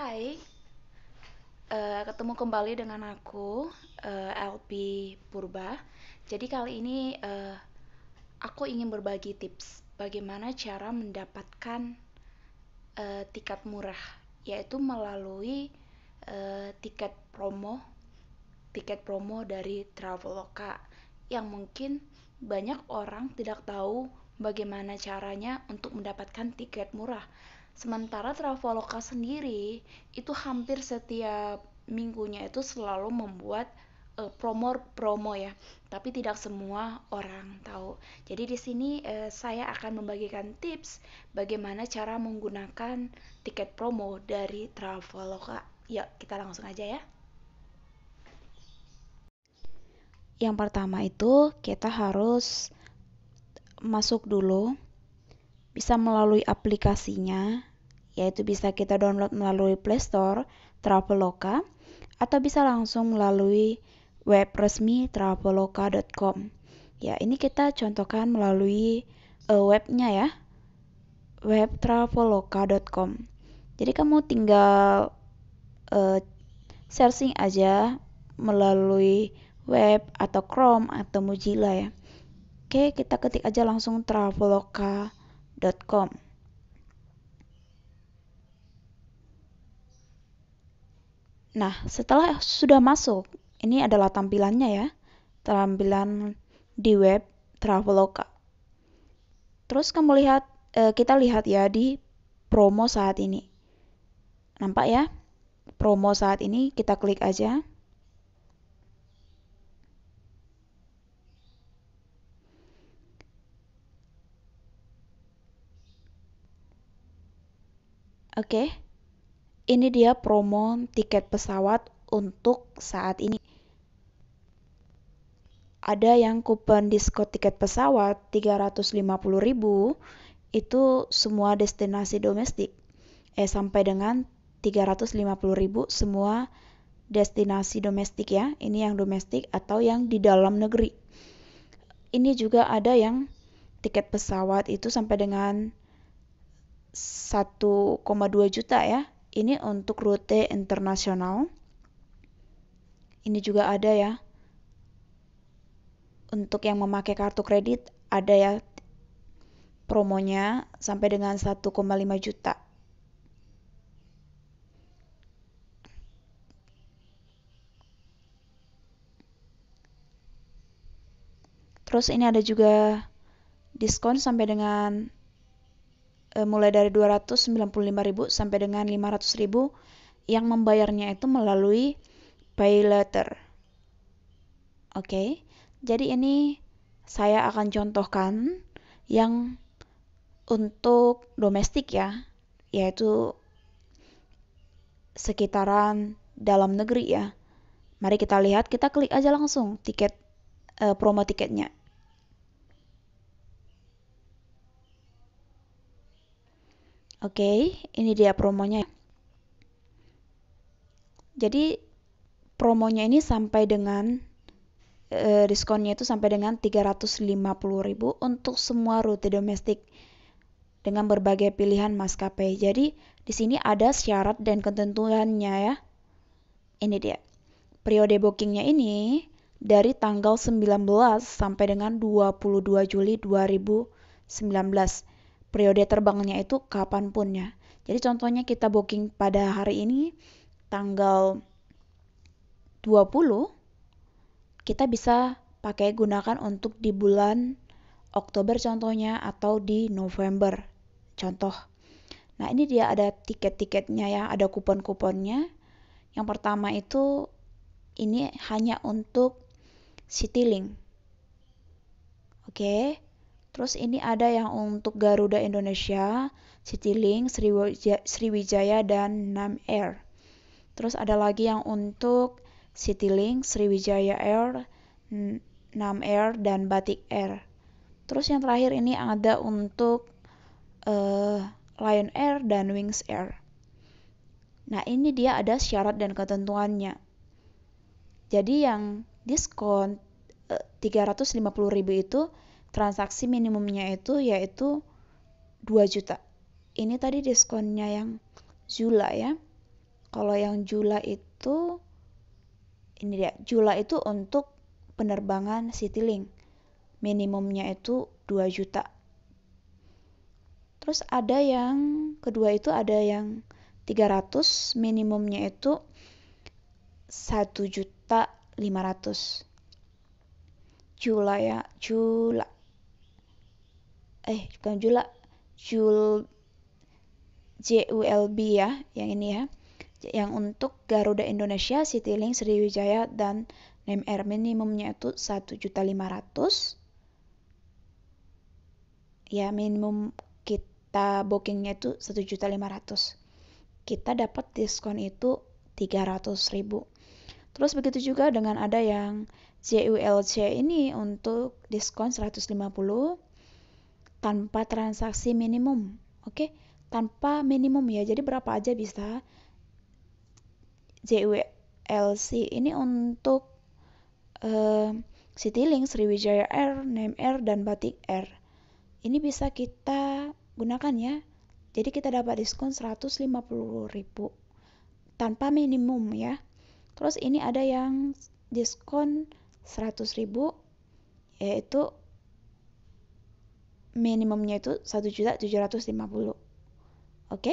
Hai, uh, ketemu kembali dengan aku uh, eh, LP Purba. Jadi kali ini uh, aku ingin berbagi tips bagaimana cara mendapatkan uh, tiket murah, yaitu melalui uh, tiket promo, tiket promo dari Traveloka yang mungkin banyak orang tidak tahu bagaimana caranya untuk mendapatkan tiket murah Sementara Traveloka sendiri itu hampir setiap minggunya itu selalu membuat eh, promo promo promo ya, tapi tidak semua orang tahu. Jadi di sini uh, saya akan membagikan tips bagaimana cara menggunakan tiket promo dari Traveloka. Yuk kita langsung aja ya. Yang pertama itu kita harus masuk dulu bisa melalui aplikasinya, yaitu bisa kita download melalui Play Store Traveloka atau bisa langsung melalui web resmi traveloka.com. Ya, ini kita contohkan melalui uh, webnya ya, web traveloka.com. Jadi kamu tinggal uh, searching aja melalui web atau Chrome atau Mozilla ya. Oke, kita ketik aja langsung traveloka.com com. Nah, setelah sudah masuk, ini adalah tampilannya ya. Tampilan di web Traveloka. Terus kamu lihat eh, kita lihat ya di promo saat ini. Nampak ya? Promo saat ini kita klik aja. Oke, okay. ini dia promo tiket pesawat untuk saat ini. Ada yang kupon diskon tiket pesawat 350.000 itu semua destinasi domestik. Eh sampai dengan 350.000 semua destinasi domestik ya. Ini yang domestik atau yang di dalam negeri. Ini juga ada yang tiket pesawat itu sampai dengan 1,2 juta ya. Ini untuk rute internasional. Ini juga ada ya. Untuk yang memakai kartu kredit ada ya promonya sampai dengan 1,5 juta. Terus ini ada juga diskon sampai dengan Eh, mulai dari 295.000 sampai dengan 500.000 yang membayarnya itu melalui pay letter. Oke. Okay? Jadi ini saya akan contohkan yang untuk domestik ya, yaitu sekitaran dalam negeri ya. Mari kita lihat, kita klik aja langsung tiket e, promo tiketnya. Oke, okay, ini dia promonya. Jadi promonya ini sampai dengan e, diskonnya itu sampai dengan 350.000 untuk semua rute domestik dengan berbagai pilihan maskapai. Jadi di sini ada syarat dan ketentuannya ya. Ini dia. Periode bookingnya ini dari tanggal 19 sampai dengan 22 Juli 2019 periode terbangnya itu kapanpun ya. Jadi contohnya kita booking pada hari ini tanggal 20 kita bisa pakai gunakan untuk di bulan Oktober contohnya atau di November contoh. Nah, ini dia ada tiket-tiketnya ya, ada kupon-kuponnya. Yang pertama itu ini hanya untuk CityLink. Oke. Okay. Terus ini ada yang untuk Garuda Indonesia, Citilink, Sriwijaya, Sriwijaya dan Nam Air. Terus ada lagi yang untuk Citilink, Sriwijaya Air, Nam Air dan Batik Air. Terus yang terakhir ini ada untuk uh, Lion Air dan Wings Air. Nah, ini dia ada syarat dan ketentuannya. Jadi yang diskon 350 eh, ribu itu transaksi minimumnya itu yaitu 2 juta. Ini tadi diskonnya yang jula ya. Kalau yang Jula itu ini dia, Jula itu untuk penerbangan Citylink. Minimumnya itu 2 juta. Terus ada yang kedua itu ada yang 300, minimumnya itu 1 juta 500. Jula ya, Jula eh bukan Jula Jul JULB ya yang ini ya yang untuk Garuda Indonesia Citylink Sriwijaya dan name Air minimumnya itu satu juta lima ratus. ya minimum kita bookingnya itu satu juta lima ratus, kita dapat diskon itu tiga ratus 300.000 terus begitu juga dengan ada yang JULC ini untuk diskon 150 tanpa transaksi minimum. Oke, okay? tanpa minimum ya. Jadi berapa aja bisa. JWLC ini untuk uh, Citylink, Sriwijaya Air, Name Air dan Batik Air. Ini bisa kita gunakan ya. Jadi kita dapat diskon 150.000 tanpa minimum ya. Terus ini ada yang diskon 100.000 yaitu minimumnya itu juta 1.750. Oke?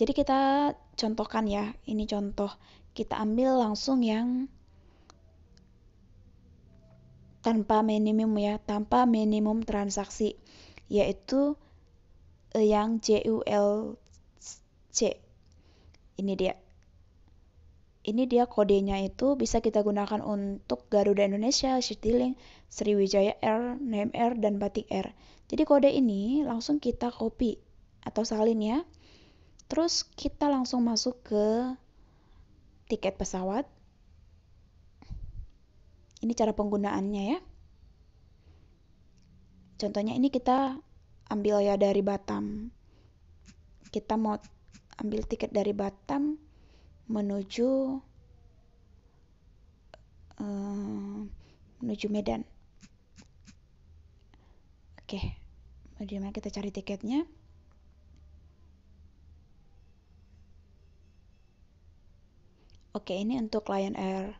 Jadi kita contohkan ya, ini contoh. Kita ambil langsung yang tanpa minimum ya, tanpa minimum transaksi, yaitu eh, yang JULC, Ini dia ini dia kodenya itu bisa kita gunakan untuk Garuda Indonesia, Citilink, Sriwijaya Air, Name Air, dan Batik Air. Jadi kode ini langsung kita copy atau salin ya. Terus kita langsung masuk ke tiket pesawat. Ini cara penggunaannya ya. Contohnya ini kita ambil ya dari Batam. Kita mau ambil tiket dari Batam menuju uh, menuju Medan. Oke, bagaimana kita cari tiketnya? Oke, ini untuk Lion Air.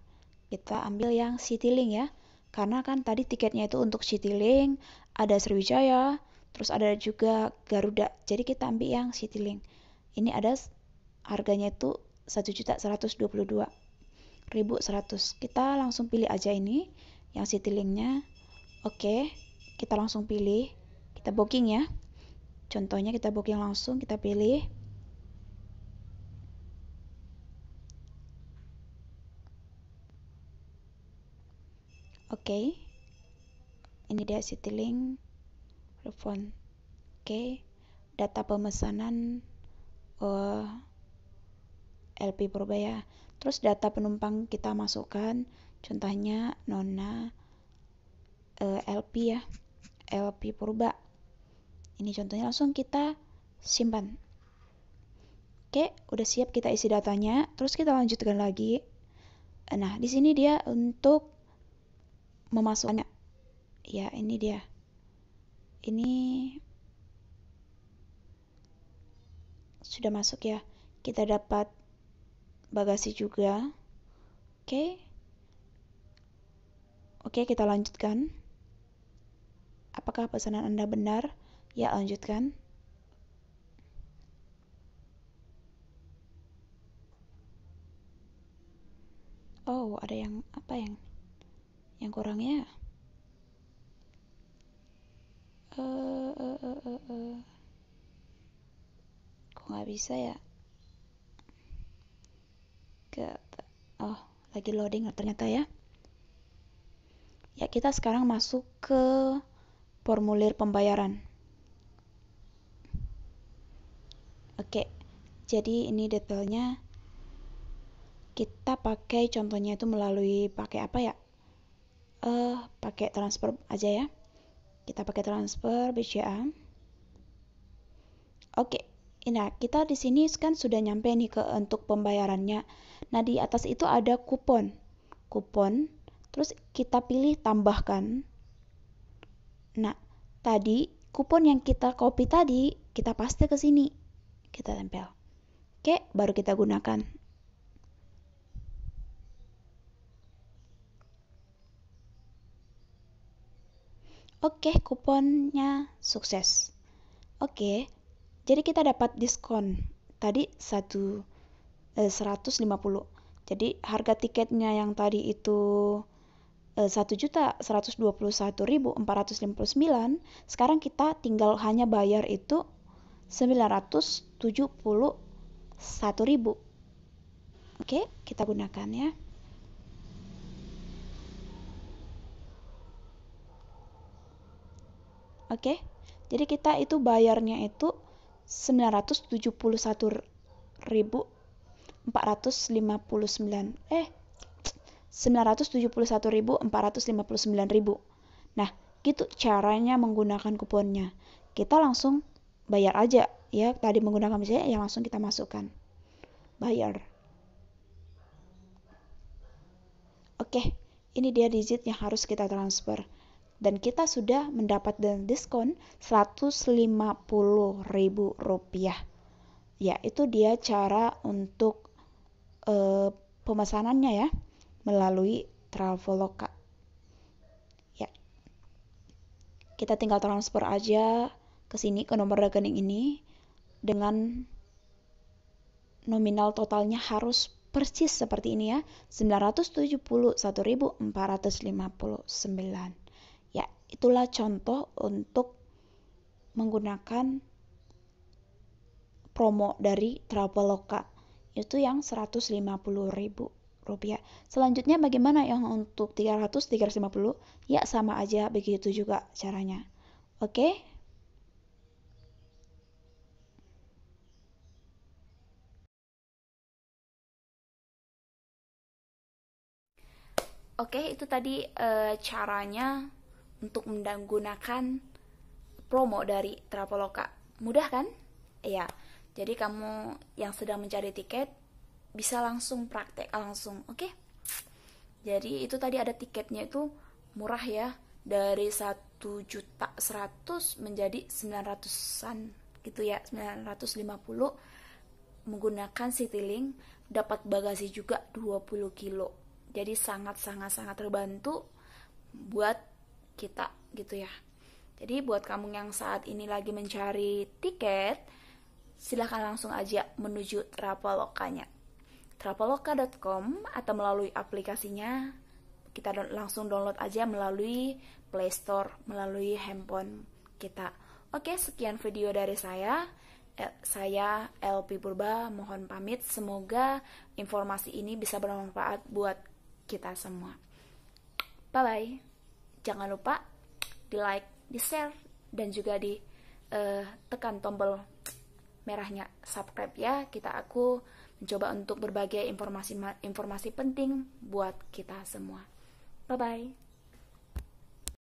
Kita ambil yang Citylink ya. Karena kan tadi tiketnya itu untuk Citylink, ada Sriwijaya, terus ada juga Garuda. Jadi kita ambil yang Citylink. Ini ada harganya itu 1.122.100 kita langsung pilih aja ini yang Citylink-nya oke kita langsung pilih kita booking ya contohnya kita booking langsung kita pilih oke okay. ini dia Citylink telepon oke okay. data pemesanan uh, LP Purba ya. terus data penumpang kita masukkan contohnya Nona eh, LP ya LP Purba ini contohnya langsung kita simpan oke udah siap kita isi datanya terus kita lanjutkan lagi nah di sini dia untuk memasukkannya ya ini dia ini sudah masuk ya kita dapat bagasi juga. Oke. Okay. Oke, okay, kita lanjutkan. Apakah pesanan Anda benar? Ya, lanjutkan. Oh, ada yang apa yang yang kurangnya? Eh, uh, uh, uh, uh, Kok nggak bisa ya? lagi loading ternyata ya ya kita sekarang masuk ke formulir pembayaran oke jadi ini detailnya kita pakai contohnya itu melalui pakai apa ya eh uh, pakai transfer aja ya kita pakai transfer BCA oke Nah, kita di sini kan sudah nyampe nih ke untuk pembayarannya. Nah, di atas itu ada kupon. Kupon, terus kita pilih tambahkan. Nah, tadi kupon yang kita copy tadi, kita paste ke sini. Kita tempel. Oke, baru kita gunakan. Oke, kuponnya sukses. Oke, jadi kita dapat diskon tadi satu eh, 150. Jadi harga tiketnya yang tadi itu eh, 1.121.459, sekarang kita tinggal hanya bayar itu 971.000. Oke, kita gunakan ya. Oke. Jadi kita itu bayarnya itu 971.459 eh satu ribu. Nah, gitu caranya menggunakan kuponnya. Kita langsung bayar aja ya tadi menggunakan misalnya yang langsung kita masukkan bayar oke ini dia digit yang harus kita transfer dan kita sudah mendapatkan diskon Rp150.000. Ya, itu dia cara untuk e, pemesanannya ya melalui Traveloka. Ya. Kita tinggal transfer aja ke sini ke nomor rekening ini dengan nominal totalnya harus persis seperti ini ya, 971.459. Ya, itulah contoh untuk menggunakan promo dari Traveloka itu yang ribu rupiah. Selanjutnya bagaimana yang untuk 300 350? Ya sama aja begitu juga caranya. Oke? Okay? Oke, itu tadi uh, caranya untuk menggunakan promo dari Traveloka. Mudah kan? Iya. Jadi kamu yang sedang mencari tiket bisa langsung praktek langsung, oke? Okay? Jadi itu tadi ada tiketnya itu murah ya dari 1 juta 100 menjadi 900-an gitu ya 950 menggunakan Citylink dapat bagasi juga 20 kilo jadi sangat sangat sangat terbantu buat kita gitu ya. Jadi buat kamu yang saat ini lagi mencari tiket, silahkan langsung aja menuju Traveloka-nya. Traveloka.com atau melalui aplikasinya kita langsung download aja melalui Play Store, melalui handphone kita. Oke, sekian video dari saya. Eh, saya LP Purba mohon pamit. Semoga informasi ini bisa bermanfaat buat kita semua. Bye bye jangan lupa di like, di share, dan juga di uh, tekan tombol merahnya subscribe ya. Kita aku mencoba untuk berbagai informasi informasi penting buat kita semua. Bye bye.